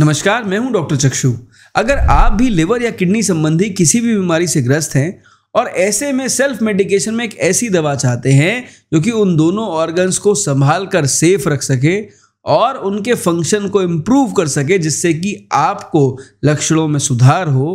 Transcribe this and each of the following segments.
नमस्कार मैं हूं डॉक्टर चक्षु अगर आप भी लिवर या किडनी संबंधी किसी भी बीमारी से ग्रस्त हैं और ऐसे में सेल्फ मेडिकेशन में एक ऐसी दवा चाहते हैं जो कि उन दोनों ऑर्गन्स को संभाल कर सेफ रख सके और उनके फंक्शन को इम्प्रूव कर सके जिससे कि आपको लक्षणों में सुधार हो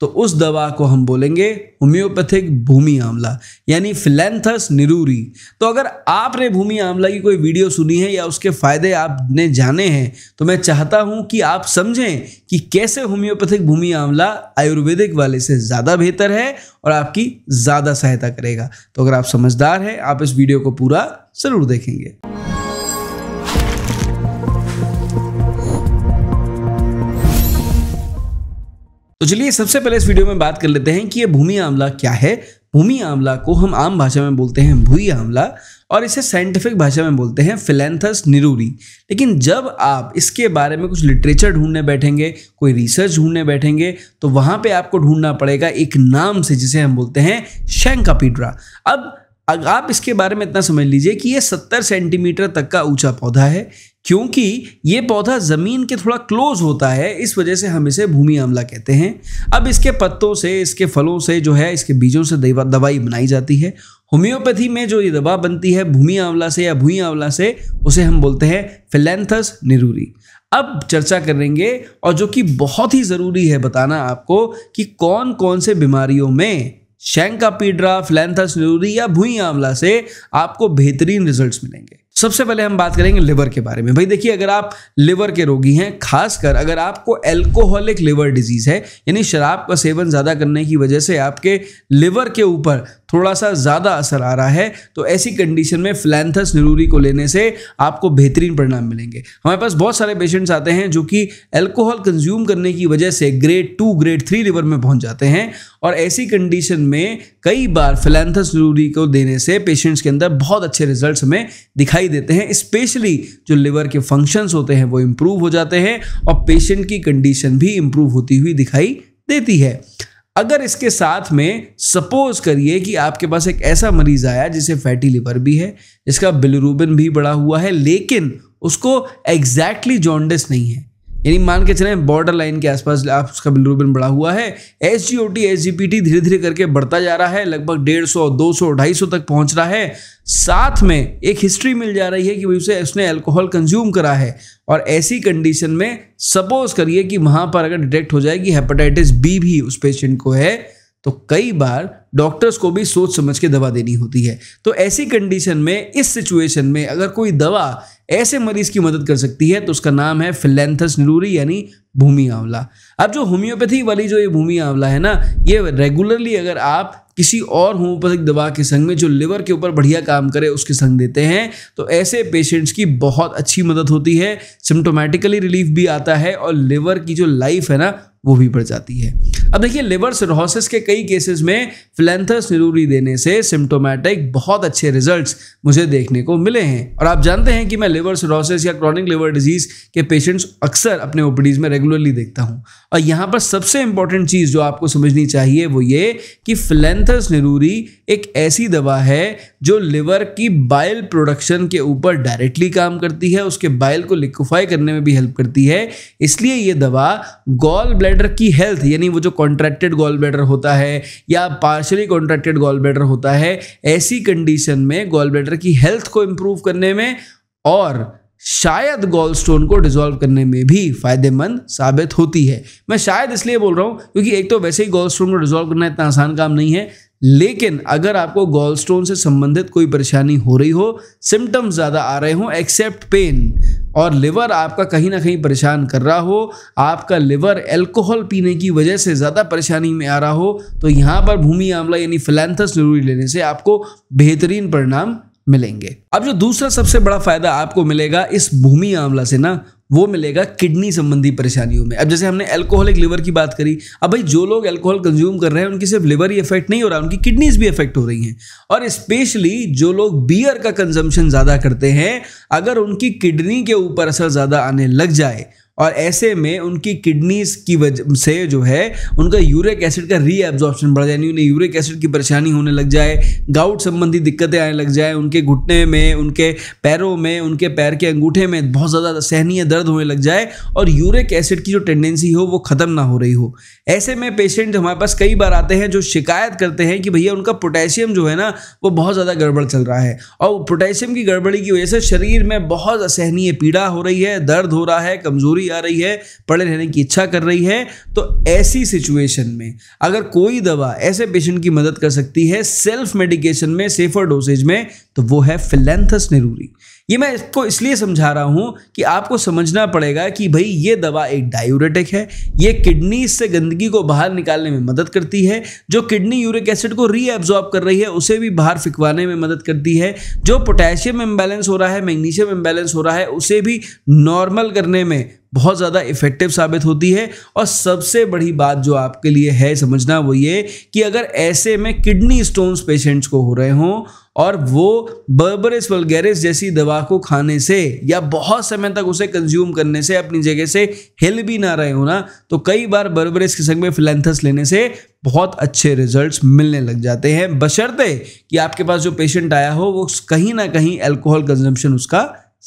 तो उस दवा को हम बोलेंगे होम्योपैथिक भूमि आंवला यानी फिलेंथस निरूरी तो अगर आपने भूमि आंवला की कोई वीडियो सुनी है या उसके फायदे आपने जाने हैं तो मैं चाहता हूं कि आप समझें कि कैसे होम्योपैथिक भूमि आंवला आयुर्वेदिक वाले से ज़्यादा बेहतर है और आपकी ज़्यादा सहायता करेगा तो अगर आप समझदार हैं आप इस वीडियो को पूरा ज़रूर देखेंगे तो चलिए सबसे पहले इस वीडियो में बात कर लेते हैं कि ये भूमि आंवला क्या है भूमि आंवला को हम आम भाषा में बोलते हैं भूई आंवला और इसे साइंटिफिक भाषा में बोलते हैं फिलेंथस निरूरी लेकिन जब आप इसके बारे में कुछ लिटरेचर ढूंढने बैठेंगे कोई रिसर्च ढूंढने बैठेंगे तो वहाँ पे आपको ढूंढना पड़ेगा एक नाम से जिसे हम बोलते हैं शेंकापीड्रा अब अब आप इसके बारे में इतना समझ लीजिए कि ये सत्तर सेंटीमीटर तक का ऊंचा पौधा है क्योंकि ये पौधा ज़मीन के थोड़ा क्लोज होता है इस वजह से हम इसे भूमि आंवला कहते हैं अब इसके पत्तों से इसके फलों से जो है इसके बीजों से दवाई बनाई जाती है होम्योपैथी में जो ये दवा बनती है भूमि आंवला से या भूमि आंवला से उसे हम बोलते हैं फिलेंथस निरूरी अब चर्चा करेंगे और जो कि बहुत ही ज़रूरी है बताना आपको कि कौन कौन से बीमारियों में शैंकापीड्रा फ्लैंथस न्यूरी या भूई आंवला से आपको बेहतरीन रिजल्ट्स मिलेंगे सबसे पहले हम बात करेंगे लिवर के बारे में भाई देखिए अगर आप लिवर के रोगी हैं खासकर अगर आपको एल्कोहलिक लिवर डिजीज है यानी शराब का सेवन ज़्यादा करने की वजह से आपके लिवर के ऊपर थोड़ा सा ज़्यादा असर आ रहा है तो ऐसी कंडीशन में फ्लैंथस नरूरी को लेने से आपको बेहतरीन परिणाम मिलेंगे हमारे पास बहुत सारे पेशेंट्स आते हैं जो कि एल्कोहल कंज्यूम करने की वजह से grade two grade three liver में पहुंच जाते हैं और ऐसी कंडीशन में कई बार फ्लैंथस नरूरी को देने से पेशेंट्स के अंदर बहुत अच्छे रिजल्ट हमें दिखाई देते हैं स्पेशली जो लिवर के फंक्शंस होते हैं वो इम्प्रूव हो जाते हैं और पेशेंट की कंडीशन भी इम्प्रूव होती हुई दिखाई देती है अगर इसके साथ में सपोज करिए कि आपके पास एक ऐसा मरीज आया जिसे फैटी लिवर भी है जिसका बिलरूबिन भी बढ़ा हुआ है लेकिन उसको एग्जैक्टली exactly जॉन्डिस नहीं है यानी मान के चले बॉर्डर लाइन के आसपास उसका बिलरूबिन बढ़ा हुआ है एस जी धीरे धीरे करके बढ़ता जा रहा है लगभग डेढ़ सौ दो सौ ढाई सौ तक पहुंच रहा है साथ में एक हिस्ट्री मिल जा रही है कि उसे उसने अल्कोहल कंज्यूम करा है और ऐसी कंडीशन में सपोज करिए कि वहाँ पर अगर डिटेक्ट हो जाए कि हेपेटाइटिस बी भी उस पेशेंट को है तो कई बार डॉक्टर्स को भी सोच समझ के दवा देनी होती है तो ऐसी कंडीशन में इस सिचुएशन में अगर कोई दवा ऐसे मरीज की मदद कर सकती है तो उसका नाम है फिलेंथस नूरी यानी भूमि आंवला अब जो होम्योपैथी वाली जो ये भूमि आंवला है ना ये रेगुलरली अगर आप किसी और होम्योपैथिक दवा के संग में जो लिवर के ऊपर बढ़िया काम करे उसके संग देते हैं तो ऐसे पेशेंट्स की बहुत अच्छी मदद होती है सिम्टोमेटिकली रिलीफ भी आता है और लिवर की जो लाइफ है ना वो भी बढ़ जाती है अब देखिए लिवर सिरोसिस के कई केसेस में फिलेंथस निरूरी देने से सिम्टोमेटिक बहुत अच्छे रिजल्ट्स मुझे देखने को मिले हैं और आप जानते हैं कि मैं लिवर सिरोसिस या क्रॉनिक लिवर डिजीज़ के पेशेंट्स अक्सर अपने ओपीडीज में रेगुलरली देखता हूँ और यहाँ पर सबसे इंपॉर्टेंट चीज़ जो आपको समझनी चाहिए वो ये कि फिलेंथस निरूरी एक ऐसी दवा है जो लिवर की बाइल प्रोडक्शन के ऊपर डायरेक्टली काम करती है उसके बाइल को लिक्विफाई करने में भी हेल्प करती है इसलिए ये दवा गॉल ब्लड ब्लैडर की हेल्थ यानी वो जो कॉन्ट्रैक्टेड गॉल ब्लैडर होता है या पार्शली कॉन्ट्रैक्टेड गॉल ब्लैडर होता है ऐसी कंडीशन में गॉल ब्लैडर की हेल्थ को इम्प्रूव करने में और शायद गॉल स्टोन को डिजोल्व करने में भी फायदेमंद साबित होती है मैं शायद इसलिए बोल रहा हूँ क्योंकि एक तो वैसे ही गॉल स्टोन को डिजोल्व करना इतना आसान काम नहीं है लेकिन अगर आपको गॉल स्टोन से संबंधित कोई परेशानी हो रही हो सिम्टम्स ज़्यादा आ रहे हो एक्सेप्ट पेन और लिवर आपका कहीं ना कहीं परेशान कर रहा हो आपका लिवर अल्कोहल पीने की वजह से ज़्यादा परेशानी में आ रहा हो तो यहाँ पर भूमि आंवला यानी फिलेंथस जरूरी लेने से आपको बेहतरीन परिणाम मिलेंगे अब जो दूसरा सबसे बड़ा फायदा आपको मिलेगा इस भूमि आंवला से ना वो मिलेगा किडनी संबंधी परेशानियों में अब जैसे हमने एल्कोहलिक लिवर की बात करी अब भाई जो लोग एल्कोहल कंज्यूम कर रहे हैं उनकी सिर्फ लिवर ही इफेक्ट नहीं हो रहा उनकी किडनीज भी इफेक्ट हो रही हैं और स्पेशली जो लोग बियर का कंजम्पशन ज़्यादा करते हैं अगर उनकी किडनी के ऊपर असर ज़्यादा आने लग जाए और ऐसे में उनकी किडनीज की वजह से जो है उनका यूरिक एसिड का रीएब्जॉर्प्शन बढ़ जाए उन्हें यूरिक एसिड की परेशानी होने लग जाए गाउट संबंधी दिक्कतें आने लग जाए उनके घुटने में उनके पैरों में उनके पैर के अंगूठे में बहुत ज़्यादा सहनीय दर्द होने लग जाए और यूरिक एसिड की जो टेंडेंसी हो वो ख़त्म ना हो रही हो ऐसे में पेशेंट हमारे पास कई बार आते हैं जो शिकायत करते हैं कि भैया उनका पोटेशियम जो है ना वो बहुत ज़्यादा गड़बड़ चल रहा है और पोटेशियम की गड़बड़ी की वजह से शरीर में बहुत असहनीय पीड़ा हो रही है दर्द हो रहा है कमज़ोरी भी आ रही है पड़े रहने की इच्छा कर रही है तो ऐसी सिचुएशन में अगर कोई दवा ऐसे पेशेंट की मदद कर सकती है सेल्फ मेडिकेशन में सेफर डोसेज में तो वो है फिलेंथस नेरूरी ये मैं इसको इसलिए समझा रहा हूँ कि आपको समझना पड़ेगा कि भाई ये दवा एक डायूरेटिक है ये किडनी से गंदगी को बाहर निकालने में मदद करती है जो किडनी यूरिक एसिड को रीएब्जॉर्ब कर रही है उसे भी बाहर फिकवाने में मदद करती है जो पोटेशियम इम्बैलेंस हो रहा है मैग्नीशियम इम्बैलेंस हो रहा है उसे भी नॉर्मल करने में बहुत ज़्यादा इफेक्टिव साबित होती है और सबसे बड़ी बात जो आपके लिए है समझना वो ये कि अगर ऐसे में किडनी स्टोन्स पेशेंट्स को हो रहे हों और वो बर्बरस वलगेरिस जैसी दवा को खाने से या बहुत समय तक उसे कंज्यूम करने से अपनी जगह से हिल भी ना रहे हो ना तो कई बार बर्बरस के संग में फिलेंथस लेने से बहुत अच्छे रिजल्ट्स मिलने लग जाते हैं बशर्ते कि आपके पास जो पेशेंट आया हो वो कहीं ना कहीं अल्कोहल कंजम्पशन उसका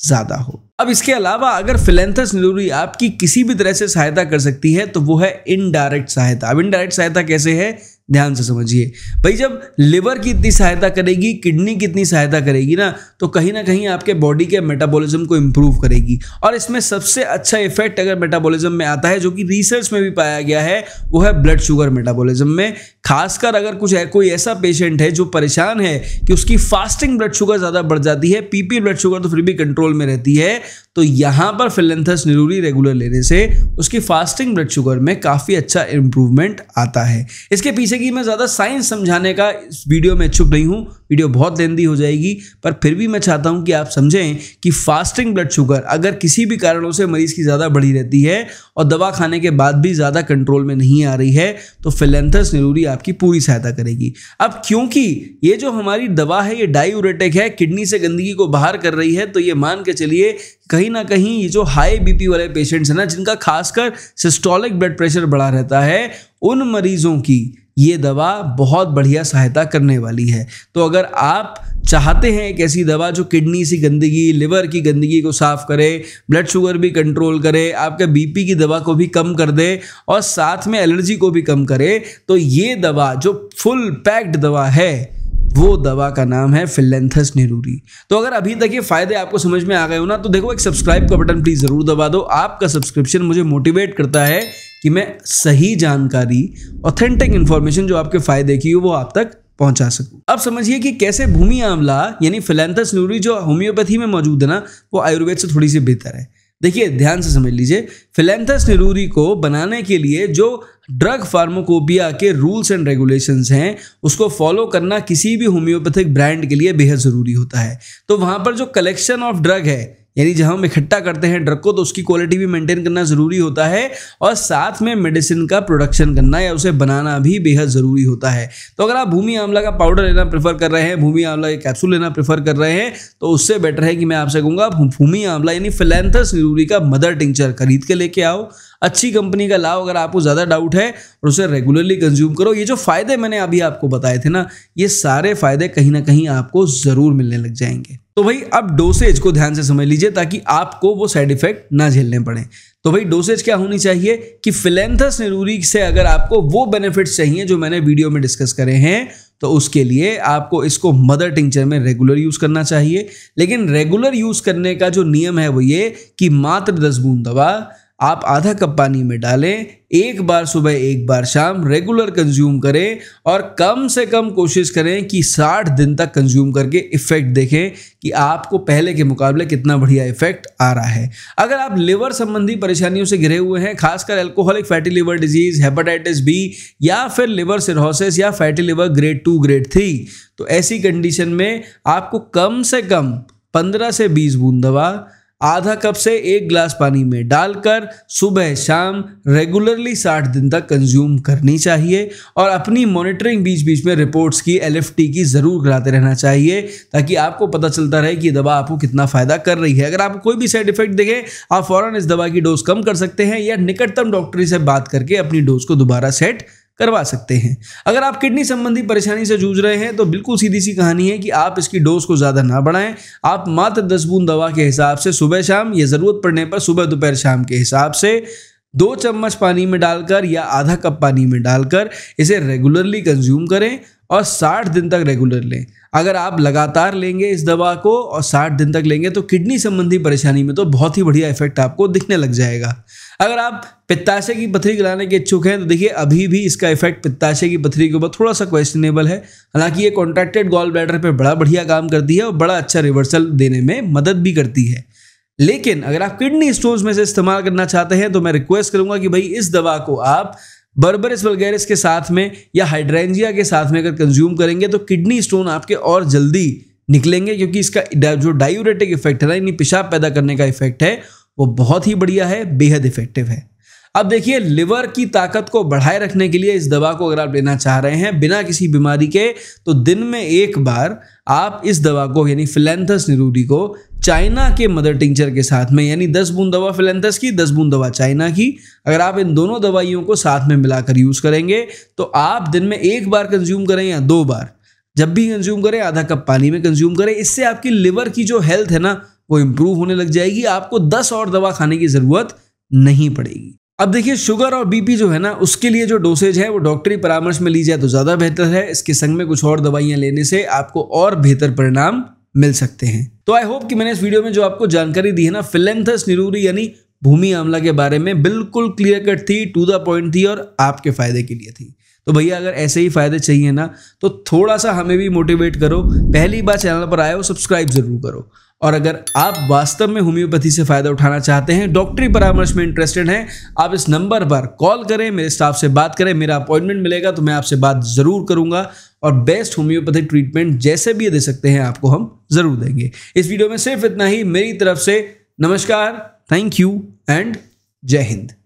ज्यादा हो अब इसके अलावा अगर फिलेंथस न्यूरी आपकी किसी भी तरह से सहायता कर सकती है तो वो है इनडायरेक्ट सहायता अब इनडायरेक्ट सहायता कैसे है ध्यान से समझिए भाई जब लिवर की इतनी सहायता करेगी किडनी की इतनी सहायता करेगी ना तो कहीं ना कहीं आपके बॉडी के मेटाबॉलिज्म को इम्प्रूव करेगी और इसमें सबसे अच्छा इफेक्ट अगर मेटाबॉलिज्म में आता है जो कि रिसर्च में भी पाया गया है वो है ब्लड शुगर मेटाबॉलिज्म में खासकर अगर कुछ है, कोई ऐसा पेशेंट है जो परेशान है कि उसकी फास्टिंग ब्लड शुगर ज़्यादा बढ़ जाती है पीपी ब्लड शुगर तो फिर भी कंट्रोल में रहती है तो यहाँ पर फिलेंथस निरूरी रेगुलर लेने से उसकी फास्टिंग ब्लड शुगर में काफ़ी अच्छा इम्प्रूवमेंट आता है इसके पीछे की मैं ज़्यादा साइंस समझाने का इस वीडियो में इच्छुक नहीं हूँ वीडियो बहुत लेंदी हो जाएगी पर फिर भी मैं चाहता हूँ कि आप समझें कि फास्टिंग ब्लड शुगर अगर किसी भी कारणों से मरीज़ की ज़्यादा बढ़ी रहती है और दवा खाने के बाद भी ज़्यादा कंट्रोल में नहीं आ रही है तो फिलेंथस निरूरी आपकी पूरी सहायता करेगी अब क्योंकि ये जो हमारी दवा है ये डायूरेटिक है किडनी से गंदगी को बाहर कर रही है तो ये मान के चलिए कहीं ना कहीं ये जो हाई बीपी वाले पेशेंट्स हैं ना जिनका खासकर सिस्टोलिक ब्लड प्रेशर बढ़ा रहता है उन मरीजों की ये दवा बहुत बढ़िया सहायता करने वाली है तो अगर आप चाहते हैं एक ऐसी दवा जो किडनी सी गंदगी लिवर की गंदगी को साफ करे ब्लड शुगर भी कंट्रोल करे आपके बीपी की दवा को भी कम कर दे और साथ में एलर्जी को भी कम करे तो ये दवा जो फुल पैक्ड दवा है वो दवा का नाम है फिलेंथस नेरूरी तो अगर अभी तक ये फायदे आपको समझ में आ गए हो ना तो देखो एक सब्सक्राइब का बटन प्लीज जरूर दबा दो आपका सब्सक्रिप्शन मुझे मोटिवेट करता है कि मैं सही जानकारी ऑथेंटिक इन्फॉर्मेशन जो आपके फायदे की हो वो आप तक पहुंचा सकूं अब समझिए कि कैसे भूमि आंवला यानी फिलेंथस न्यूरी जो होम्योपैथी में मौजूद है ना वो आयुर्वेद से थोड़ी सी बेहतर है देखिए ध्यान से समझ लीजिए फिलेंथस न्यूरी को बनाने के लिए जो ड्रग फार्माकोपिया के रूल्स एंड रेगुलेशंस हैं उसको फॉलो करना किसी भी होम्योपैथिक ब्रांड के लिए बेहद ज़रूरी होता है तो वहाँ पर जो कलेक्शन ऑफ ड्रग है यानी जब हम इकट्ठा करते हैं ड्रग को तो उसकी क्वालिटी भी मेंटेन करना ज़रूरी होता है और साथ में मेडिसिन का प्रोडक्शन करना या उसे बनाना भी बेहद ज़रूरी होता है तो अगर आप भूमि आंवला का पाउडर लेना प्रेफर कर रहे हैं भूमि आंवला का कैप्सूल लेना प्रेफर कर रहे हैं तो उससे बेटर है कि मैं आपसे कहूँगा आप भूमि आंवला यानी फिलेंथस न्यूरी का मदर टिंचर खरीद के लेके आओ अच्छी कंपनी का लाओ अगर आपको ज़्यादा डाउट है और उसे रेगुलरली कंज्यूम करो ये जो फ़ायदे मैंने अभी आपको बताए थे ना ये सारे फ़ायदे कहीं ना कहीं आपको ज़रूर मिलने लग जाएंगे तो भाई अब डोसेज को ध्यान से समझ लीजिए ताकि आपको वो साइड इफेक्ट ना झेलने पड़े तो भाई डोसेज क्या होनी चाहिए कि फिलेंथस निरूरी से अगर आपको वो बेनिफिट्स चाहिए जो मैंने वीडियो में डिस्कस करे हैं तो उसके लिए आपको इसको मदर टिंचर में रेगुलर यूज़ करना चाहिए लेकिन रेगुलर यूज़ करने का जो नियम है वो ये कि मात्र दस बूंद दवा आप आधा कप पानी में डालें एक बार सुबह एक बार शाम रेगुलर कंज्यूम करें और कम से कम कोशिश करें कि 60 दिन तक कंज्यूम करके इफ़ेक्ट देखें कि आपको पहले के मुकाबले कितना बढ़िया इफेक्ट आ रहा है अगर आप लिवर संबंधी परेशानियों से घिरे हुए हैं खासकर alcoholic fatty liver disease hepatitis B या फिर लिवर सिरहोसिस या fatty liver grade two grade three तो ऐसी कंडीशन में आपको कम से कम पंद्रह से बीस बूंद दवा आधा कप से एक ग्लास पानी में डालकर सुबह शाम रेगुलरली साठ दिन तक कंज्यूम करनी चाहिए और अपनी मॉनिटरिंग बीच बीच में रिपोर्ट्स की एल की ज़रूर कराते रहना चाहिए ताकि आपको पता चलता रहे कि दवा आपको कितना फ़ायदा कर रही है अगर आपको कोई भी साइड इफेक्ट देखें आप फ़ौरन इस दवा की डोज कम कर सकते हैं या निकटतम डॉक्टरी से बात करके अपनी डोज को दोबारा सेट करवा सकते हैं अगर आप किडनी संबंधी परेशानी से जूझ रहे हैं तो बिल्कुल सीधी सी कहानी है कि आप इसकी डोज को ज़्यादा ना बढ़ाएं आप मात्र दस बूंद दवा के हिसाब से सुबह शाम या ज़रूरत पड़ने पर सुबह दोपहर शाम के हिसाब से दो चम्मच पानी में डालकर या आधा कप पानी में डालकर इसे रेगुलरली कंज्यूम करें और 60 दिन तक रेगुलर लें अगर आप लगातार लेंगे इस दवा को और 60 दिन तक लेंगे तो किडनी संबंधी परेशानी में तो बहुत ही बढ़िया इफेक्ट आपको दिखने लग जाएगा अगर आप पित्ताशय की पथरी गलाने के इच्छुक हैं तो देखिए अभी भी इसका इफेक्ट पित्ताशय की पथरी के ऊपर थोड़ा सा क्वेश्चनेबल है हालांकि ये कॉन्ट्रैक्टेड गॉल ब्लैडर पर बड़ा बढ़िया काम करती है और बड़ा अच्छा रिवर्सल देने में मदद भी करती है लेकिन अगर आप किडनी स्टोन्स में से इस्तेमाल करना चाहते हैं तो मैं रिक्वेस्ट करूंगा कि भाई इस दवा को आप बर्बरिस वगैरह के साथ में या हाइड्रेंजिया के साथ में अगर कंज्यूम करेंगे तो किडनी स्टोन आपके और जल्दी निकलेंगे क्योंकि इसका जो डायूरेटिक इफेक्ट है ना यानी पेशाब पैदा करने का इफेक्ट है वो बहुत ही बढ़िया है बेहद इफेक्टिव है अब देखिए लिवर की ताकत को बढ़ाए रखने के लिए इस दवा को अगर आप लेना चाह रहे हैं बिना किसी बीमारी के तो दिन में एक बार आप इस दवा को यानी फिलेंथस निरूडी को चाइना के मदर टिंचर के साथ में यानी दस बूंद दवा फिलेंथस की दस बूंद दवा चाइना की अगर आप इन दोनों दवाइयों को साथ में मिलाकर यूज़ करेंगे तो आप दिन में एक बार कंज्यूम करें या दो बार जब भी कंज्यूम करें आधा कप पानी में कंज्यूम करें इससे आपकी लिवर की जो हेल्थ है ना वो इम्प्रूव होने लग जाएगी आपको दस और दवा खाने की ज़रूरत नहीं पड़ेगी अब देखिए शुगर और बीपी जो है ना उसके लिए जो डोसेज है वो डॉक्टरी परामर्श में ली जाए तो ज़्यादा बेहतर है इसके संग में कुछ और दवाइयाँ लेने से आपको और बेहतर परिणाम मिल सकते हैं तो आई होप कि मैंने इस वीडियो में जो आपको जानकारी दी है ना फिलेंथस निरूरी यानी भूमि आमला के बारे में बिल्कुल क्लियर कट थी टू द पॉइंट थी और आपके फायदे के लिए थी तो भैया अगर ऐसे ही फायदे चाहिए ना तो थोड़ा सा हमें भी मोटिवेट करो पहली बार चैनल पर आए हो सब्सक्राइब जरूर करो और अगर आप वास्तव में होम्योपैथी से फ़ायदा उठाना चाहते हैं डॉक्टरी परामर्श में इंटरेस्टेड हैं आप इस नंबर पर कॉल करें मेरे स्टाफ से बात करें मेरा अपॉइंटमेंट मिलेगा तो मैं आपसे बात ज़रूर करूंगा और बेस्ट होम्योपैथी ट्रीटमेंट जैसे भी दे सकते हैं आपको हम ज़रूर देंगे इस वीडियो में सिर्फ इतना ही मेरी तरफ से नमस्कार थैंक यू एंड जय हिंद